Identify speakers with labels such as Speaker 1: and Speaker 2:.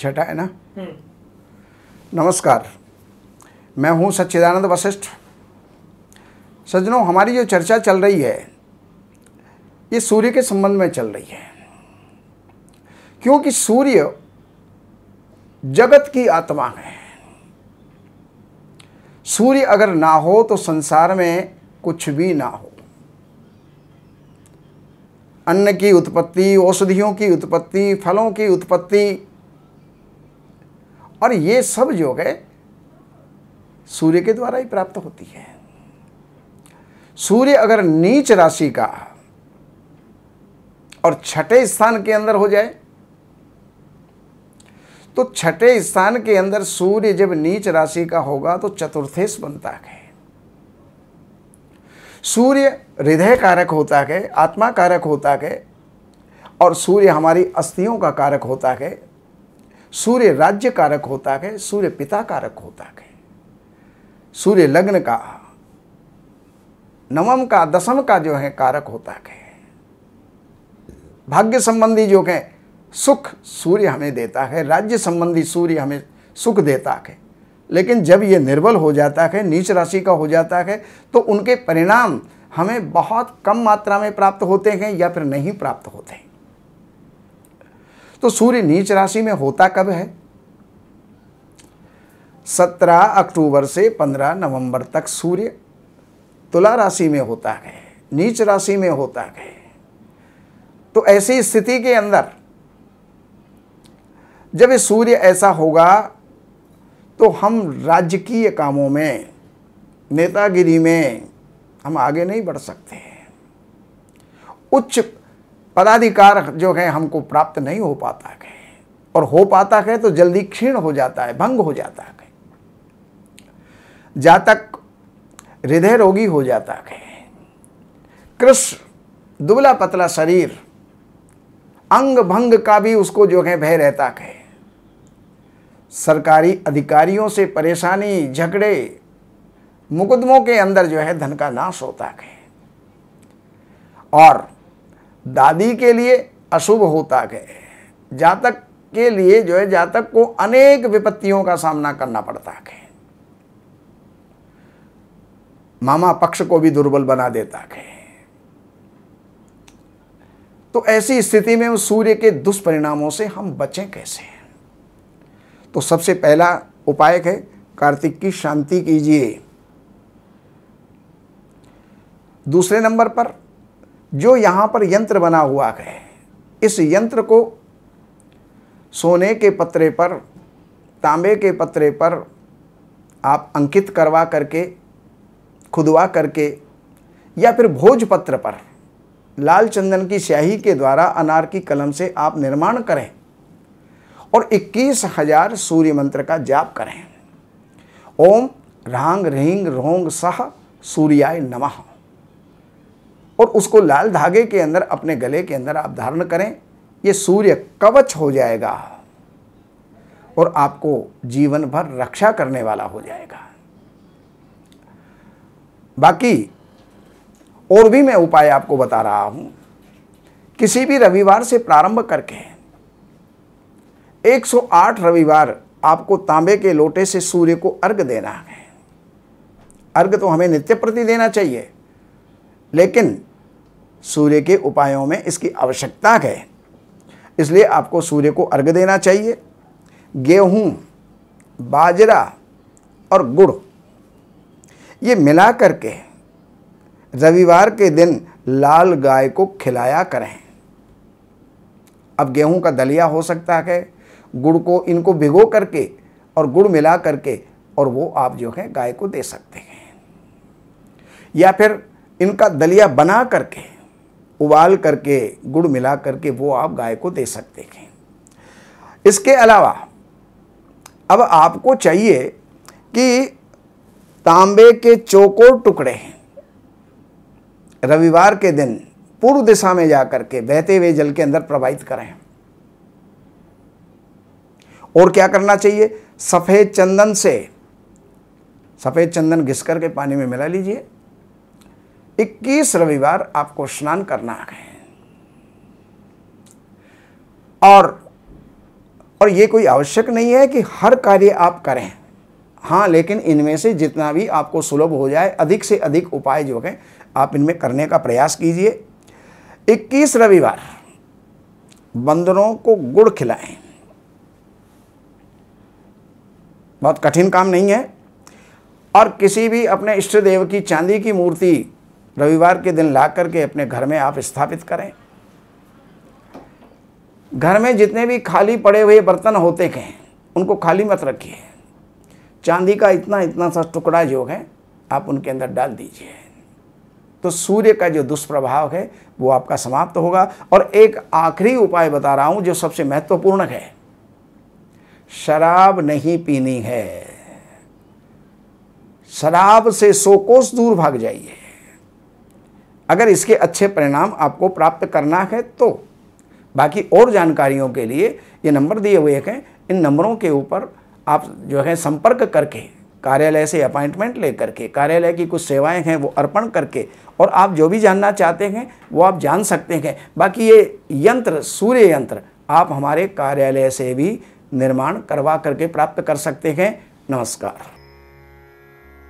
Speaker 1: छठा है ना हम्म। नमस्कार मैं हूं सच्चिदानंद वशिष्ठ सज्जनों हमारी जो चर्चा चल रही है ये सूर्य के संबंध में चल रही है क्योंकि सूर्य जगत की आत्मा है सूर्य अगर ना हो तो संसार में कुछ भी ना हो अन्न की उत्पत्ति औषधियों की उत्पत्ति फलों की उत्पत्ति और ये सब जो है सूर्य के द्वारा ही प्राप्त होती है सूर्य अगर नीच राशि का और छठे स्थान के अंदर हो जाए तो छठे स्थान के अंदर सूर्य जब नीच राशि का होगा तो चतुर्थेश बनता है सूर्य हृदय कारक होता है आत्मा कारक होता है और सूर्य हमारी अस्थियों का कारक होता है सूर्य राज्य कारक होता है सूर्य पिता कारक होता है सूर्य लग्न का नवम का दसम का जो है कारक होता है भाग्य संबंधी जो है सुख सूर्य हमें देता है राज्य संबंधी सूर्य हमें सुख देता है लेकिन जब ये निर्बल हो जाता है नीच राशि का हो जाता है तो उनके परिणाम हमें बहुत कम मात्रा में प्राप्त होते हैं या फिर नहीं प्राप्त होते हैं तो सूर्य नीच राशि में होता कब है 17 अक्टूबर से 15 नवंबर तक सूर्य तुला राशि में होता है नीच राशि में होता है तो ऐसी स्थिति के अंदर जब सूर्य ऐसा होगा तो हम राजकीय कामों में नेतागिरी में हम आगे नहीं बढ़ सकते उच्च पदाधिकार जो है हमको प्राप्त नहीं हो पाता है और हो पाता है तो जल्दी क्षीण हो जाता है भंग हो जाता है जातक हृदय रोगी हो जाता है कृष्ण दुबला पतला शरीर अंग भंग का भी उसको जो है भय रहता है सरकारी अधिकारियों से परेशानी झगड़े मुकदमों के अंदर जो है धन का नाश होता है और दादी के लिए अशुभ होता गए जातक के लिए जो है जातक को अनेक विपत्तियों का सामना करना पड़ता है मामा पक्ष को भी दुर्बल बना देता है तो ऐसी स्थिति में उस सूर्य के दुष्परिणामों से हम बचें कैसे तो सबसे पहला उपाय है कार्तिक की शांति कीजिए दूसरे नंबर पर जो यहाँ पर यंत्र बना हुआ है इस यंत्र को सोने के पत्रे पर तांबे के पत्रे पर आप अंकित करवा करके खुदवा करके या फिर भोजपत्र पर लाल चंदन की स्याही के द्वारा अनार की कलम से आप निर्माण करें और इक्कीस हजार सूर्य मंत्र का जाप करें ओम रांग रींग रोंग सह सूर्याय नमः और उसको लाल धागे के अंदर अपने गले के अंदर आप धारण करें ये सूर्य कवच हो जाएगा और आपको जीवन भर रक्षा करने वाला हो जाएगा बाकी और भी मैं उपाय आपको बता रहा हूं किसी भी रविवार से प्रारंभ करके 108 रविवार आपको तांबे के लोटे से सूर्य को अर्घ देना है अर्घ तो हमें नित्य प्रति देना चाहिए लेकिन सूर्य के उपायों में इसकी आवश्यकता है इसलिए आपको सूर्य को अर्घ देना चाहिए गेहूँ बाजरा और गुड़ ये मिला करके रविवार के दिन लाल गाय को खिलाया करें अब गेहूं का दलिया हो सकता है गुड़ को इनको भिगो करके और गुड़ मिला करके और वो आप जो है गाय को दे सकते हैं या फिर इनका दलिया बना करके उबाल करके गुड़ मिला करके वो आप गाय को दे सकते हैं इसके अलावा अब आपको चाहिए कि तांबे के चौकोर टुकड़े रविवार के दिन पूर्व दिशा में जाकर के बहते हुए जल के अंदर प्रवाहित करें और क्या करना चाहिए सफ़ेद चंदन से सफ़ेद चंदन घिस करके पानी में मिला लीजिए 21 रविवार आपको स्नान करना है और और ये कोई आवश्यक नहीं है कि हर कार्य आप करें हाँ लेकिन इनमें से जितना भी आपको सुलभ हो जाए अधिक से अधिक उपाय जो हैं आप इनमें करने का प्रयास कीजिए 21 रविवार बंदरों को गुड़ खिलाएं बहुत कठिन काम नहीं है और किसी भी अपने इष्ट देव की चांदी की मूर्ति रविवार के दिन ला करके अपने घर में आप स्थापित करें घर में जितने भी खाली पड़े हुए बर्तन होते हैं उनको खाली मत रखिए चांदी का इतना इतना सा टुकड़ा जो है आप उनके अंदर डाल दीजिए तो सूर्य का जो दुष्प्रभाव है वो आपका समाप्त तो होगा और एक आखिरी उपाय बता रहा हूँ जो सबसे महत्वपूर्ण है शराब नहीं पीनी है शराब से सोकोस कोस दूर भाग जाइए अगर इसके अच्छे परिणाम आपको प्राप्त करना है तो बाकी और जानकारियों के लिए ये नंबर दिए हुए हैं इन नंबरों के ऊपर आप जो है संपर्क करके कार्यालय से अपॉइंटमेंट ले करके कार्यालय की कुछ सेवाएं हैं वो अर्पण करके और आप जो भी जानना चाहते हैं वो आप जान सकते हैं बाकी ये यंत्र सूर्य यंत्र आप हमारे कार्यालय से भी निर्माण करवा करके प्राप्त कर सकते हैं नमस्कार